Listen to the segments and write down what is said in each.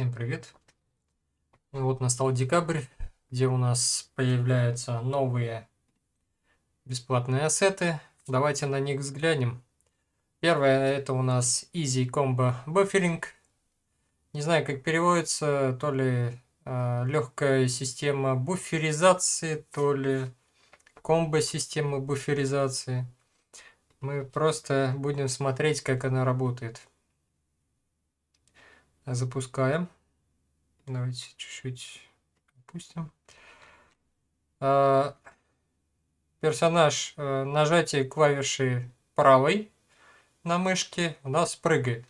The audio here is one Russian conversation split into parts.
Всем привет! Ну вот настал декабрь, где у нас появляются новые бесплатные ассеты. Давайте на них взглянем. Первое это у нас Easy Combo Buffering. Не знаю, как переводится, то ли э, легкая система буферизации, то ли комбо система буферизации. Мы просто будем смотреть, как она работает запускаем. Давайте чуть-чуть опустим. А, персонаж э, нажатие клавиши правой на мышке у нас прыгает.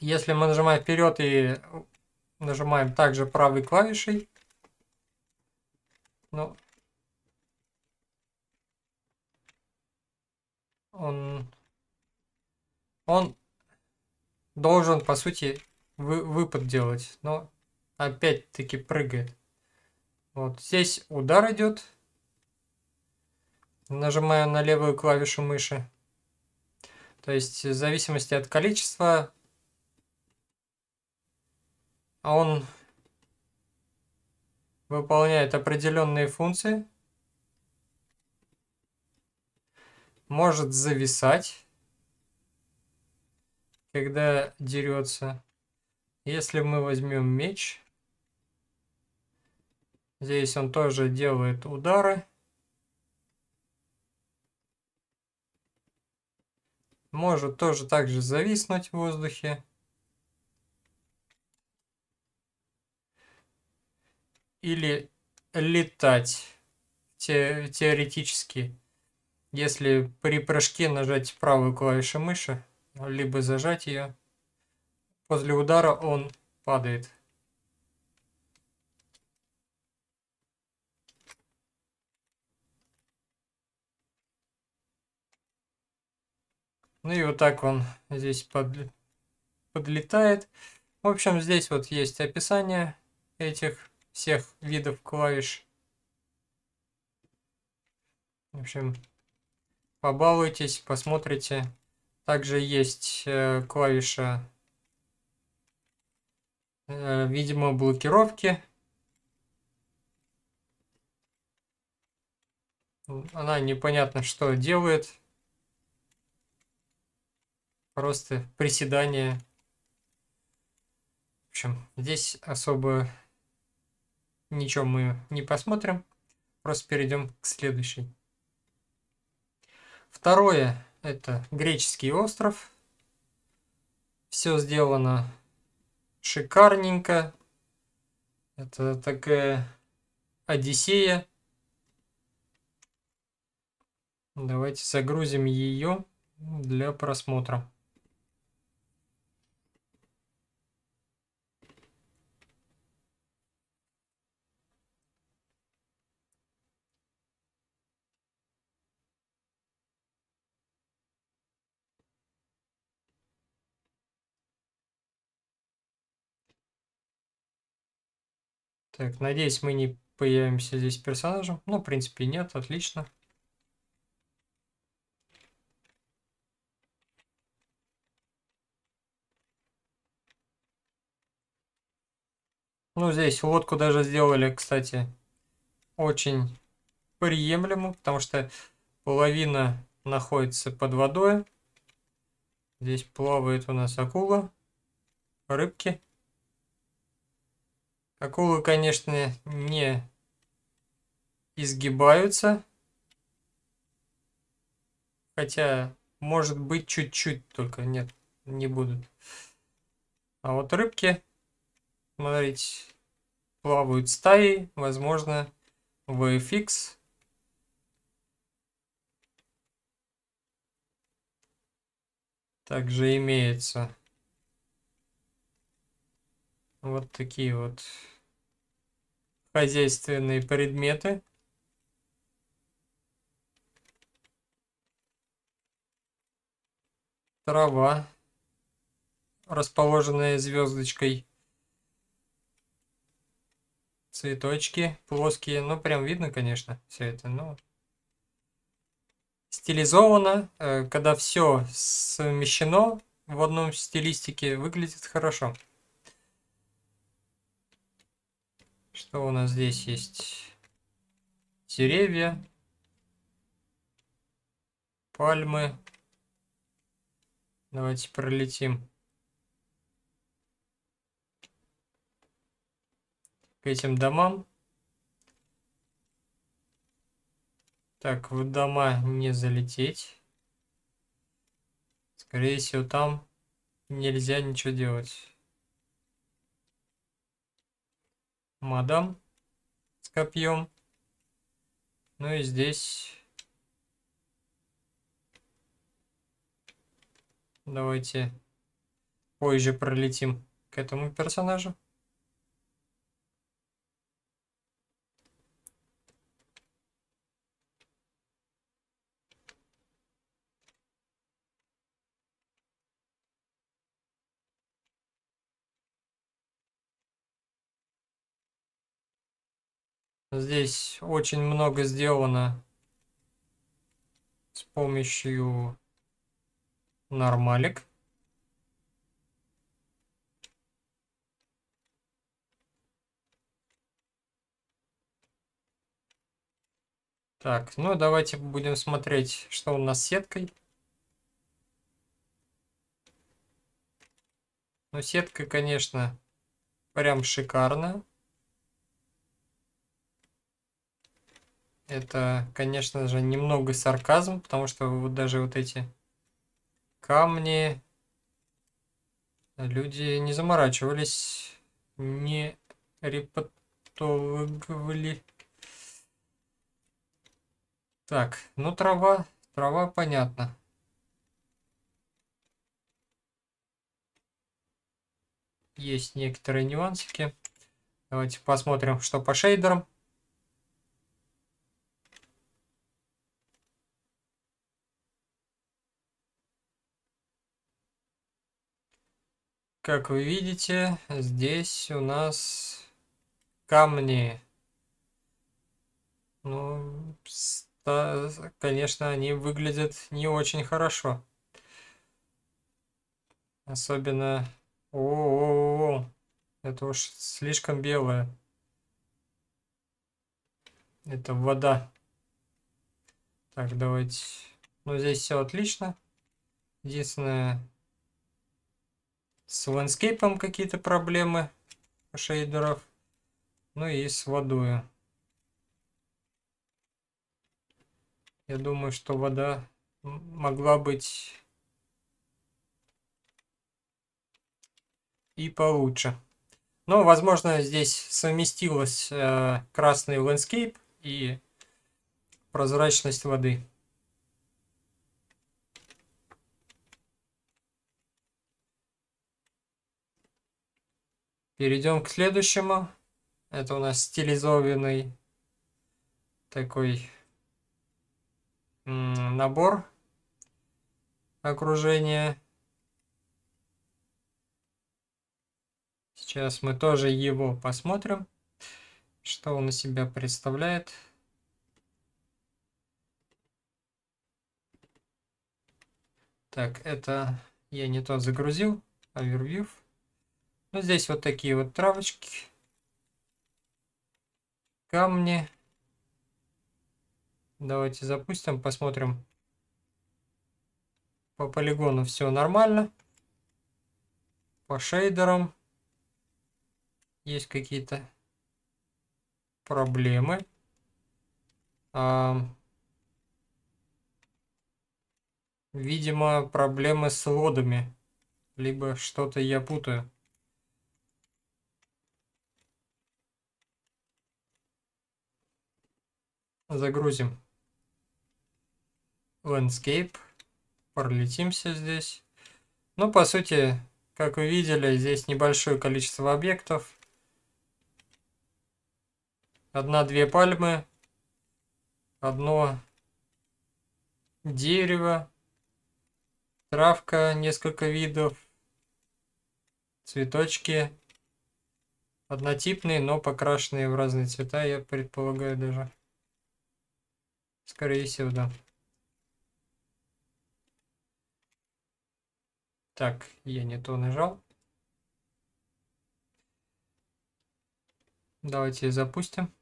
Если мы нажимаем вперед и нажимаем также правой клавишей, ну, он, он должен, по сути, вы, выпад делать, но опять-таки прыгает. Вот здесь удар идет. Нажимаю на левую клавишу мыши. То есть в зависимости от количества, а он выполняет определенные функции. Может зависать когда дерется. Если мы возьмем меч, здесь он тоже делает удары. Может тоже также зависнуть в воздухе. Или летать те, теоретически, если при прыжке нажать правую клавишу мыши либо зажать ее После удара он падает. Ну и вот так он здесь под... подлетает. В общем, здесь вот есть описание этих всех видов клавиш. В общем, побалуйтесь, посмотрите. Также есть э, клавиша, э, видимо, блокировки. Она непонятно что делает. Просто приседание. В общем, здесь особо ничего мы не посмотрим. Просто перейдем к следующей. Второе это греческий остров. Все сделано шикарненько. Это такая Одиссея. Давайте загрузим ее для просмотра. Так, надеюсь, мы не появимся здесь персонажем. Ну, в принципе, нет, отлично. Ну, здесь лодку даже сделали, кстати, очень приемлемо, потому что половина находится под водой. Здесь плавает у нас акула, рыбки. Акулы, конечно, не изгибаются. Хотя, может быть, чуть-чуть только. Нет, не будут. А вот рыбки, смотрите, плавают стаи. Возможно, VFX. Также имеется вот такие вот хозяйственные предметы. Трава, расположенная звездочкой. Цветочки плоские. Ну, прям видно, конечно, все это. Но стилизовано, э, когда все совмещено в одном стилистике, выглядит хорошо. Что у нас здесь есть? Деревья. Пальмы. Давайте пролетим. К этим домам. Так, в дома не залететь. Скорее всего, там нельзя ничего делать. мадам с копьем. Ну и здесь... Давайте позже пролетим к этому персонажу. Здесь очень много сделано с помощью нормалик. Так, ну давайте будем смотреть, что у нас с сеткой. Ну, сетка, конечно, прям шикарная. Это, конечно же, немного сарказм, потому что вот даже вот эти камни э, люди не заморачивались, не репатологовали. Так, ну трава, трава понятно. Есть некоторые нюансики. Давайте посмотрим, что по шейдерам. Как вы видите, здесь у нас камни. Ну, конечно, они выглядят не очень хорошо. Особенно... О, -о, -о, -о. это уж слишком белое. Это вода. Так, давайте... Ну, здесь все отлично. Единственное, с ландскейпом какие-то проблемы шейдеров. Ну и с водой. Я думаю, что вода могла быть и получше. Но, возможно, здесь совместилось э, красный ландскейп и прозрачность воды. Перейдем к следующему. Это у нас стилизованный такой набор окружения. Сейчас мы тоже его посмотрим, что он из себя представляет. Так, это я не то загрузил, а овервьюв. Ну, здесь вот такие вот травочки. Камни. Давайте запустим, посмотрим. По полигону все нормально. По шейдерам есть какие-то проблемы. А, видимо, проблемы с лодами. Либо что-то я путаю. загрузим landscape, пролетимся здесь. Ну, по сути, как вы видели, здесь небольшое количество объектов. Одна-две пальмы, одно дерево, травка, несколько видов, цветочки однотипные, но покрашенные в разные цвета, я предполагаю даже. Скорее всего, да. Так, я не то нажал. Давайте запустим.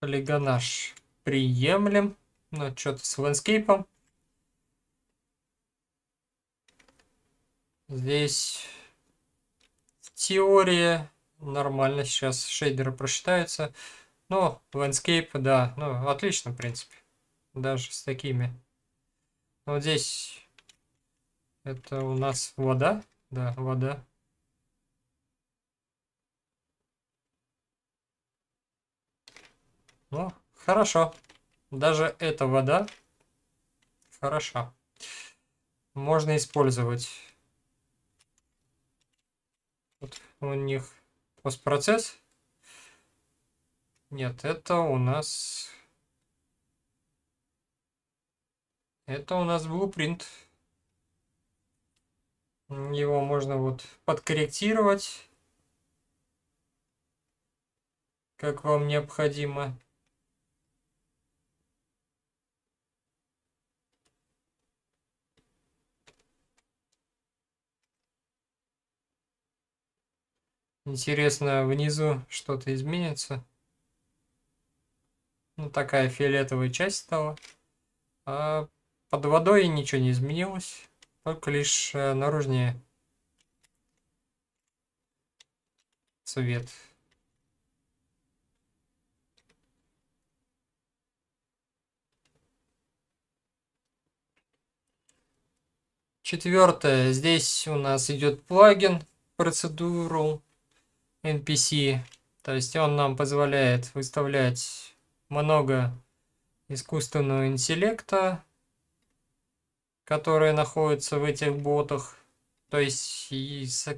Полигонаж приемлем. Но что-то с ландскейпом. Здесь в теории нормально сейчас шейдеры просчитаются. но Landscape, да, ну, отлично, в принципе. Даже с такими. Вот здесь это у нас вода. Да, вода. Ну, хорошо. Даже эта вода хороша. Можно использовать. Вот у них Постпроцесс? Нет, это у нас... Это у нас блупринт. Его можно вот подкорректировать, как вам необходимо. Интересно, внизу что-то изменится. Ну, такая фиолетовая часть стала. А под водой ничего не изменилось. Только лишь э, наружнее цвет. Четвертое. Здесь у нас идет плагин процедуру NPC. То есть он нам позволяет выставлять много искусственного интеллекта, которые находятся в этих ботах. То есть,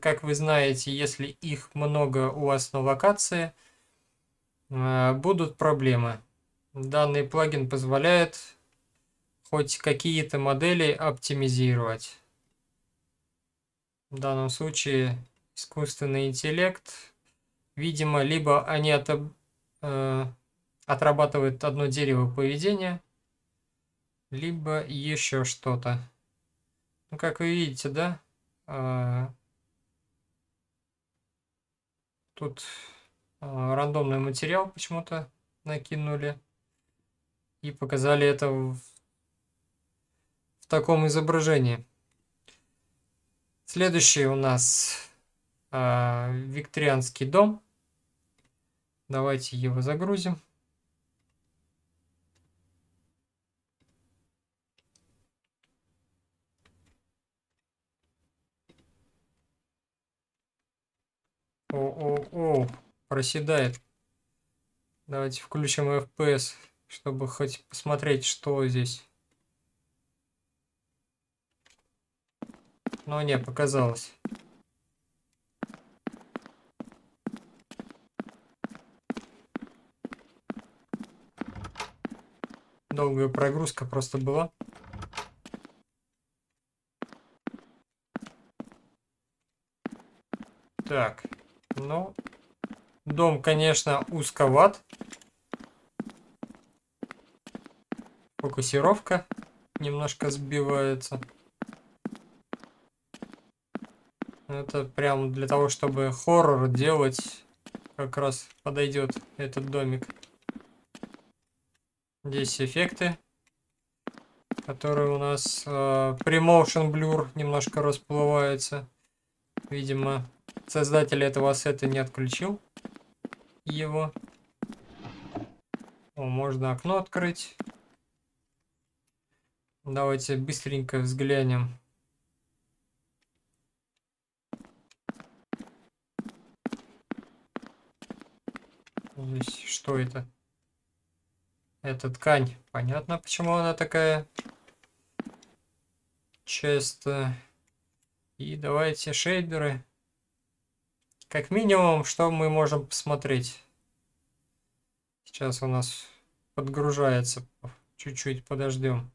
как вы знаете, если их много у вас на локации, э, будут проблемы. Данный плагин позволяет хоть какие-то модели оптимизировать. В данном случае искусственный интеллект – Видимо, либо они от, э, отрабатывают одно дерево поведения, либо еще что-то. Ну, как вы видите, да? Э, тут э, рандомный материал почему-то накинули. И показали это в, в таком изображении. Следующий у нас э, викторианский дом. Давайте его загрузим. О-о-о, проседает. Давайте включим FPS, чтобы хоть посмотреть, что здесь. Но не, показалось. долгая прогрузка просто была. Так, ну, дом, конечно, узковат. Фокусировка немножко сбивается. Это прям для того, чтобы хоррор делать, как раз подойдет этот домик. Здесь эффекты, которые у нас... Э, Premotion Blur немножко расплывается. Видимо, создатель этого ассета не отключил его. О, можно окно открыть. Давайте быстренько взглянем. Здесь что это? Эта ткань, понятно, почему она такая чистая. И давайте шейдеры. Как минимум, что мы можем посмотреть. Сейчас у нас подгружается. Чуть-чуть подождем.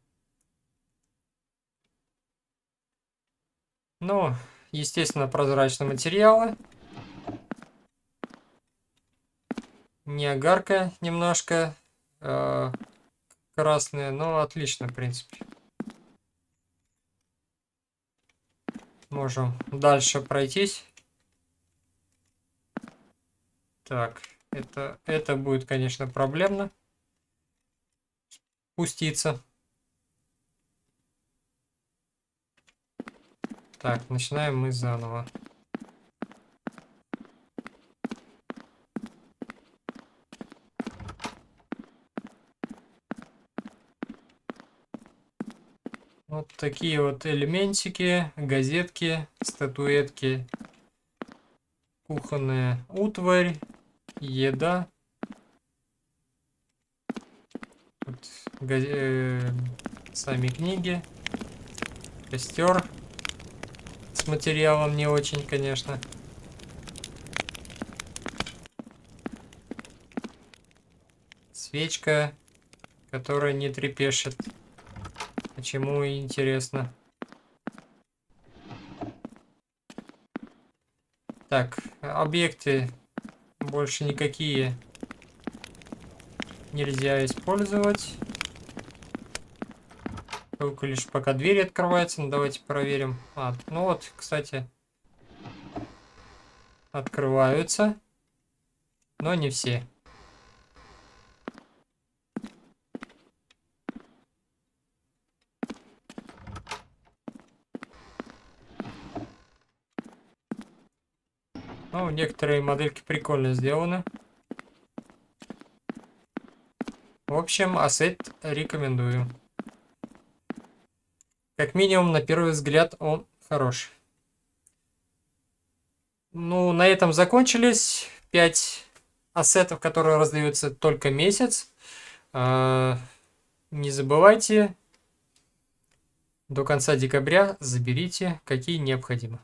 Ну, естественно, прозрачные материалы. Не огарка немножко Э, красные, но ну, отлично, в принципе. Можем дальше пройтись. Так, это, это будет, конечно, проблемно. Пуститься. Так, начинаем мы заново. Вот такие вот элементики, газетки, статуэтки, кухонная утварь, еда. Вот газ... э... сами книги, костер с материалом не очень, конечно. Свечка, которая не трепещет. Почему интересно? Так, объекты больше никакие нельзя использовать. Только лишь пока двери открываются. Ну, давайте проверим. А, ну вот, кстати, открываются, но не все. Ну, некоторые модельки прикольно сделаны. В общем, ассет рекомендую. Как минимум, на первый взгляд, он хороший. Ну, на этом закончились 5 ассетов, которые раздаются только месяц. А, не забывайте, до конца декабря заберите, какие необходимо.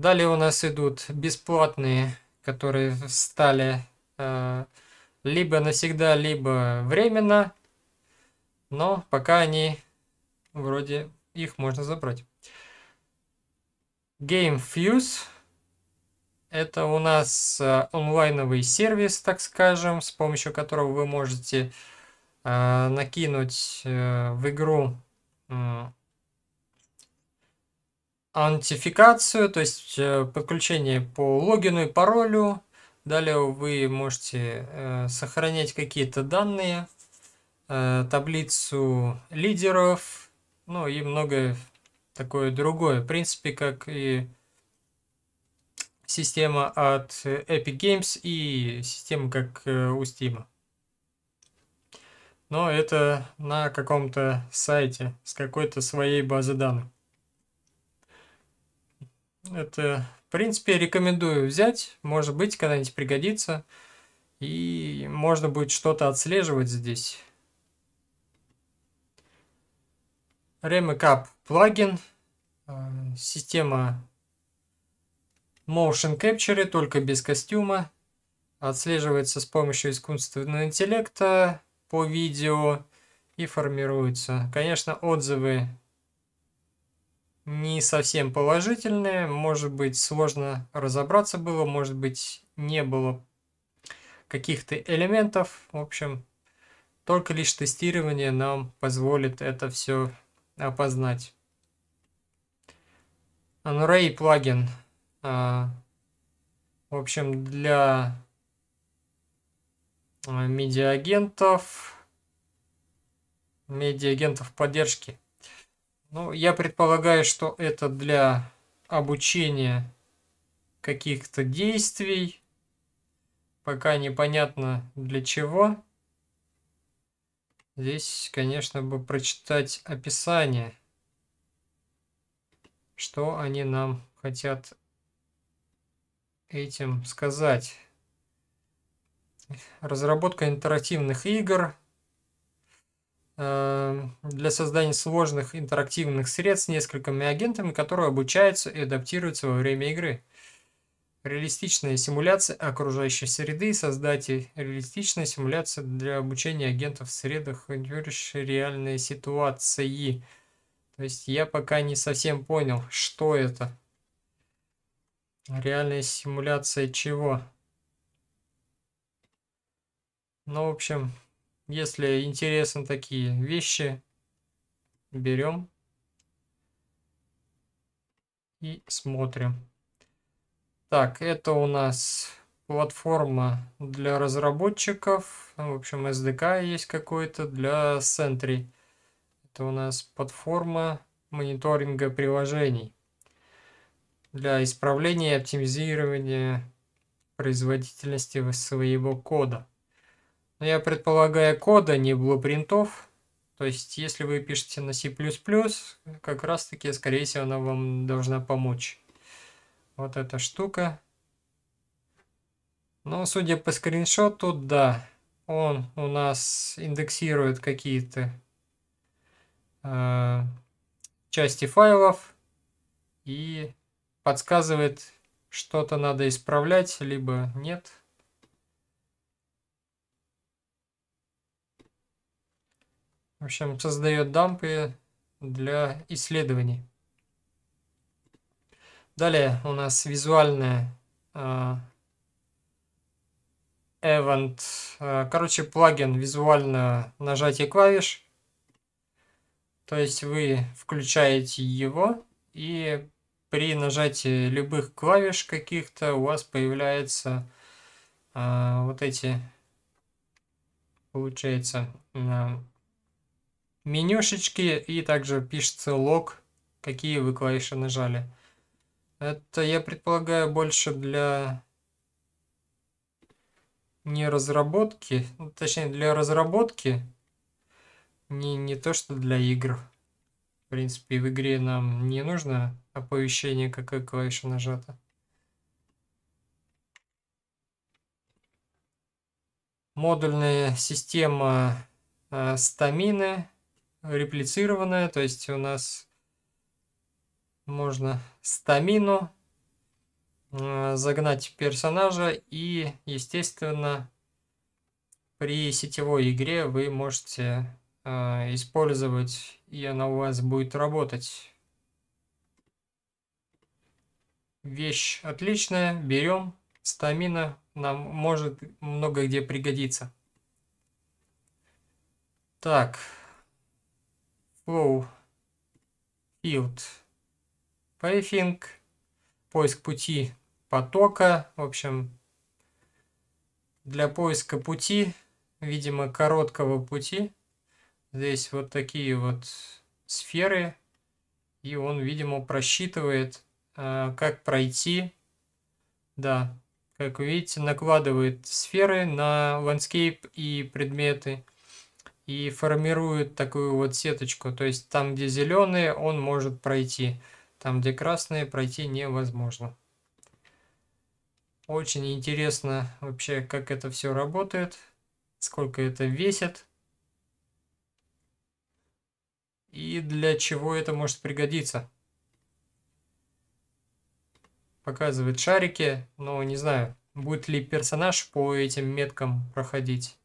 Далее у нас идут бесплатные, которые стали э, либо навсегда, либо временно. Но пока они вроде их можно забрать. Game Fuse. Это у нас э, онлайновый сервис, так скажем, с помощью которого вы можете э, накинуть э, в игру э, антификацию, то есть э, подключение по логину и паролю. Далее вы можете э, сохранять какие-то данные, э, таблицу лидеров, ну и многое такое другое. В принципе, как и система от Epic Games и система как э, у Steam. Но это на каком-то сайте с какой-то своей базы данных. Это, в принципе, рекомендую взять. Может быть, когда-нибудь пригодится. И можно будет что-то отслеживать здесь. Remicap плагин. А, система Motion Capture, только без костюма. Отслеживается с помощью искусственного интеллекта по видео и формируется. Конечно, отзывы не совсем положительные, может быть сложно разобраться было, может быть не было каких-то элементов, в общем, только лишь тестирование нам позволит это все опознать. Unray плагин, а, в общем, для а, медиагентов, медиагентов поддержки. Ну, я предполагаю, что это для обучения каких-то действий. Пока непонятно для чего. Здесь, конечно, бы прочитать описание, что они нам хотят этим сказать. Разработка интерактивных игр, Э, для создания сложных интерактивных средств с несколькими агентами, которые обучаются и адаптируются во время игры. Реалистичная симуляция окружающей среды. и Создайте реалистичную симуляцию для обучения агентов в средах, удерживающих реальные ситуации. То есть я пока не совсем понял, что это. Реальная симуляция чего? Ну, в общем, если интересны такие вещи, берем и смотрим. Так, это у нас платформа для разработчиков. В общем, SDK есть какой-то для Sentry. Это у нас платформа мониторинга приложений для исправления и оптимизирования производительности своего кода. Но ну, я предполагаю кода, не блупринтов. То есть, если вы пишете на C++, как раз таки, скорее всего, она вам должна помочь. Вот эта штука. Но, ну, судя по скриншоту, да, он у нас индексирует какие-то э, части файлов и подсказывает, что-то надо исправлять, либо нет. В общем, создает дампы для исследований. Далее у нас визуальная э, event. А, короче, плагин визуально нажатие клавиш. То есть вы включаете его и при нажатии любых клавиш каких-то у вас появляются э, вот эти, получается, э, менюшечки и также пишется лог, какие вы клавиши нажали. Это, я предполагаю, больше для не разработки, ну, точнее для разработки, не, не то что для игр. В принципе, в игре нам не нужно оповещение, какая клавиша нажата. Модульная система э, стамины реплицированная, то есть у нас можно стамину э, загнать персонажа и, естественно, при сетевой игре вы можете э, использовать, и она у вас будет работать. Вещь отличная, берем. Стамина нам может много где пригодиться. Так. Flow, Field. Pathing. Поиск пути потока. В общем, для поиска пути, видимо, короткого пути. Здесь вот такие вот сферы. И он, видимо, просчитывает, а, как пройти. Да, как вы видите, накладывает сферы на ландскейп и предметы и формирует такую вот сеточку. То есть там, где зеленые, он может пройти. Там, где красные, пройти невозможно. Очень интересно вообще, как это все работает, сколько это весит. И для чего это может пригодиться. Показывает шарики, но не знаю, будет ли персонаж по этим меткам проходить.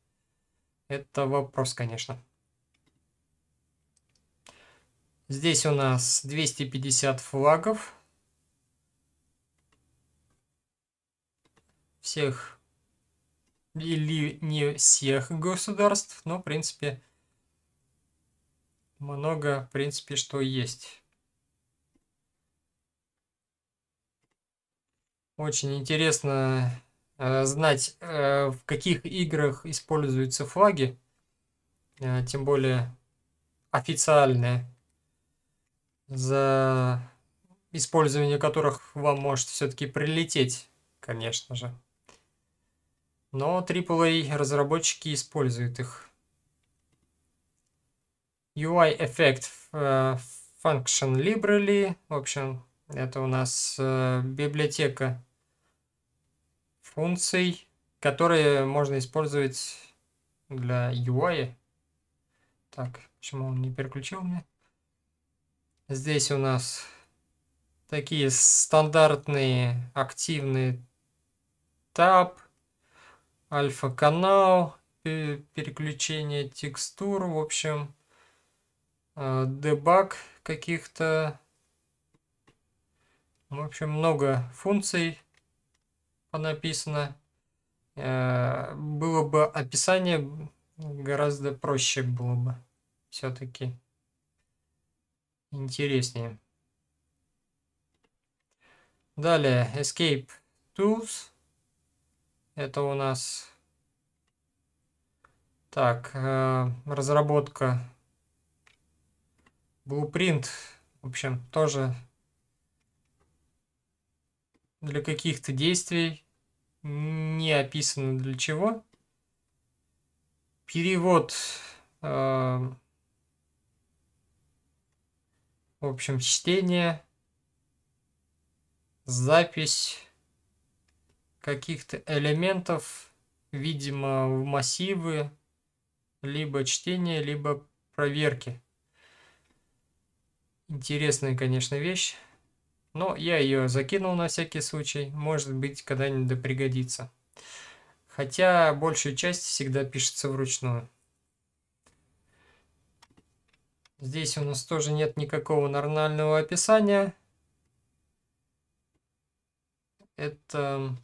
Это вопрос, конечно. Здесь у нас 250 флагов. Всех или не всех государств, но, в принципе, много, в принципе, что есть. Очень интересно Э, знать, э, в каких играх используются флаги, э, тем более официальные, за использование которых вам может все-таки прилететь, конечно же. Но AAA разработчики используют их. UI Effect Function Library, в общем, это у нас библиотека функций, которые можно использовать для UI. Так, почему он не переключил мне? Здесь у нас такие стандартные активные таб, альфа-канал, переключение текстур, в общем, э, дебаг каких-то. В общем, много функций написано. Э, было бы описание гораздо проще было бы. Все-таки интереснее. Далее, Escape Tools. Это у нас... Так, э, разработка. Blueprint. В общем, тоже для каких-то действий не описано для чего. Перевод, э, в общем, чтение, запись каких-то элементов, видимо, в массивы, либо чтение, либо проверки. Интересная, конечно, вещь. Но я ее закинул на всякий случай, может быть, когда-нибудь пригодится. Хотя большая часть всегда пишется вручную. Здесь у нас тоже нет никакого нормального описания. Это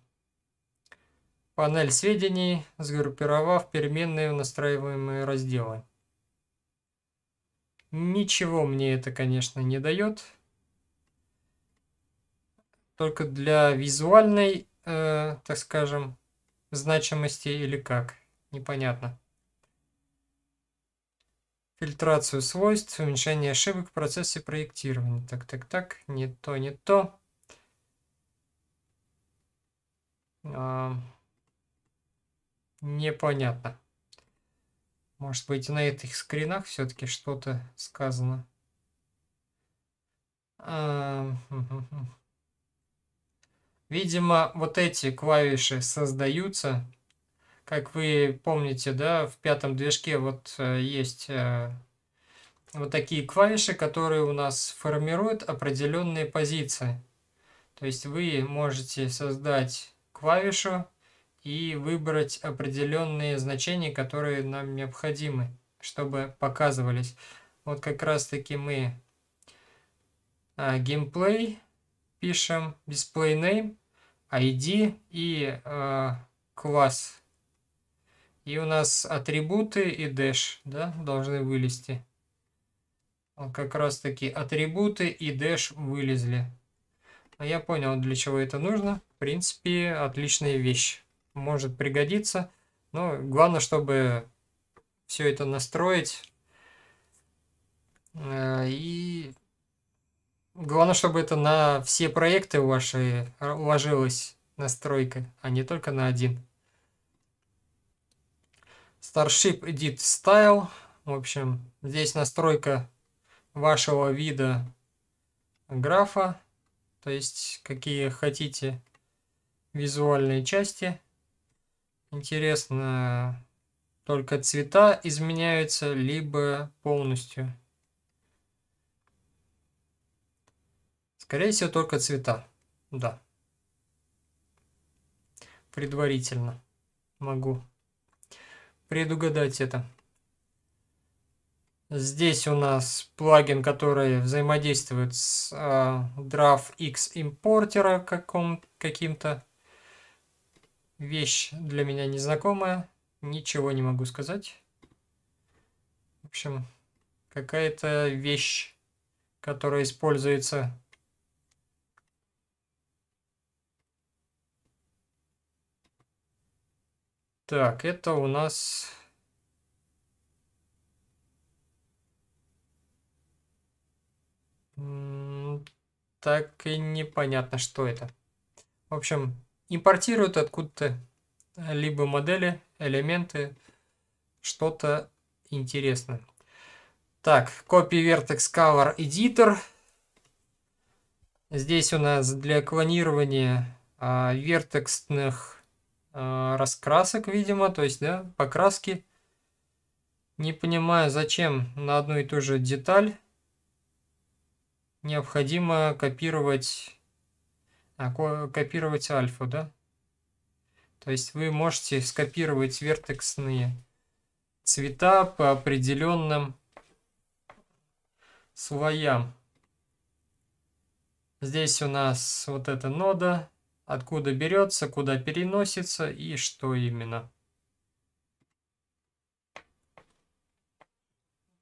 панель сведений, сгруппировав переменные в настраиваемые разделы. Ничего мне это, конечно, не дает только для визуальной, э, так скажем, значимости или как? Непонятно. Фильтрацию свойств, уменьшение ошибок в процессе проектирования. Так, так, так, не то, не то. А, непонятно. Может быть, на этих скринах все-таки что-то сказано. А, хм, хм, хм. Видимо, вот эти клавиши создаются. Как вы помните, да, в пятом движке вот э, есть э, вот такие клавиши, которые у нас формируют определенные позиции. То есть вы можете создать клавишу и выбрать определенные значения, которые нам необходимы, чтобы показывались. Вот как раз таки мы а, геймплей пишем display name ID и э, класс. И у нас атрибуты и dash да, должны вылезти. Вот как раз таки атрибуты и dash вылезли. Но а я понял, для чего это нужно. В принципе, отличная вещь. Может пригодиться. Но главное, чтобы все это настроить. Э, и Главное, чтобы это на все проекты ваши э, уложилась настройка, а не только на один. Starship Edit Style. В общем, здесь настройка вашего вида графа, то есть какие хотите визуальные части. Интересно, только цвета изменяются, либо полностью. Скорее всего, только цвета. Да. Предварительно могу предугадать это. Здесь у нас плагин, который взаимодействует с э, Draft X импортера каким-то. Вещь для меня незнакомая. Ничего не могу сказать. В общем, какая-то вещь, которая используется Так, это у нас... Так и непонятно, что это. В общем, импортируют откуда-то либо модели, элементы, что-то интересное. Так, Copy Vertex Color Editor. Здесь у нас для клонирования а, вертексных Э, раскрасок, видимо, то есть, да, покраски. Не понимаю, зачем на одну и ту же деталь необходимо копировать, а, копировать альфу, да? То есть вы можете скопировать вертексные цвета по определенным слоям. Здесь у нас вот эта нода, откуда берется, куда переносится и что именно.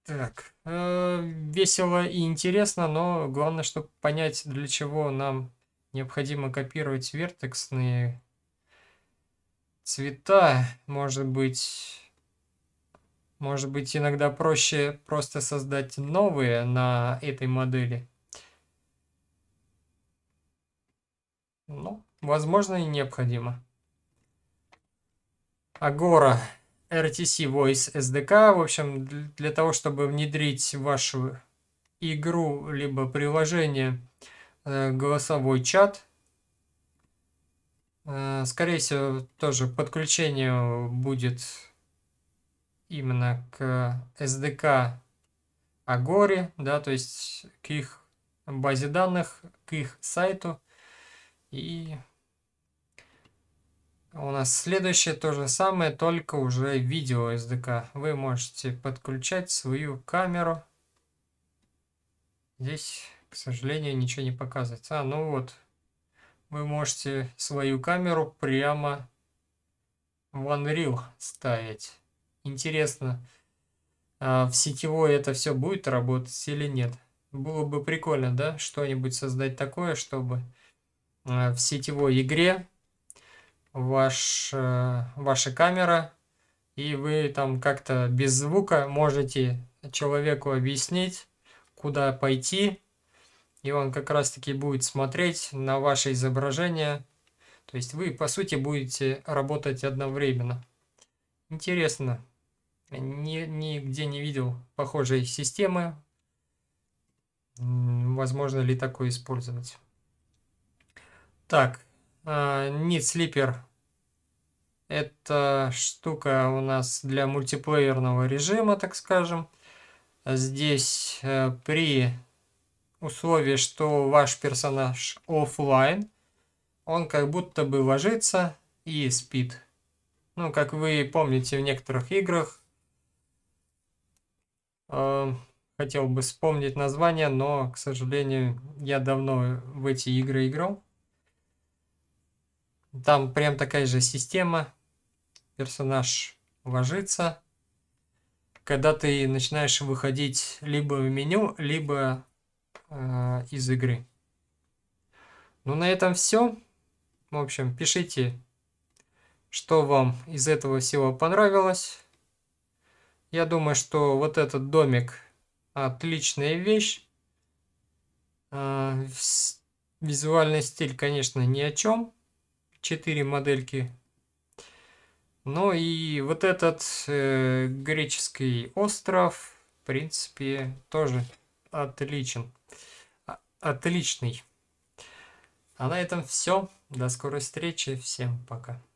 Так, э, весело и интересно, но главное, чтобы понять, для чего нам необходимо копировать вертексные цвета. Может быть, может быть иногда проще просто создать новые на этой модели. Ну, Возможно и необходимо. Агора. RTC Voice SDK. В общем, для того, чтобы внедрить в вашу игру либо приложение э, голосовой чат. Э, скорее всего, тоже подключение будет именно к SDK Агоре, да, то есть к их базе данных, к их сайту. И а у нас следующее то же самое, только уже видео SDK. Вы можете подключать свою камеру. Здесь, к сожалению, ничего не показывается. А, ну вот. Вы можете свою камеру прямо в Unreal ставить. Интересно, а в сетевой это все будет работать или нет. Было бы прикольно, да, что-нибудь создать такое, чтобы а, в сетевой игре ваш, э, ваша камера, и вы там как-то без звука можете человеку объяснить, куда пойти, и он как раз-таки будет смотреть на ваше изображение. То есть вы, по сути, будете работать одновременно. Интересно. Ни, нигде не видел похожей системы. Возможно ли такое использовать? Так, Нит э, Слипер эта штука у нас для мультиплеерного режима, так скажем. Здесь э, при условии, что ваш персонаж офлайн, он как будто бы ложится и спит. Ну, как вы помните в некоторых играх, э, хотел бы вспомнить название, но, к сожалению, я давно в эти игры играл. Там прям такая же система, персонаж ложится. Когда ты начинаешь выходить либо в меню, либо э, из игры. Ну, на этом все. В общем, пишите, что вам из этого всего понравилось. Я думаю, что вот этот домик отличная вещь. Э, визуальный стиль, конечно, ни о чем. Четыре модельки ну и вот этот э, греческий остров, в принципе, тоже отличен. А, отличный. А на этом все. До скорой встречи. Всем пока.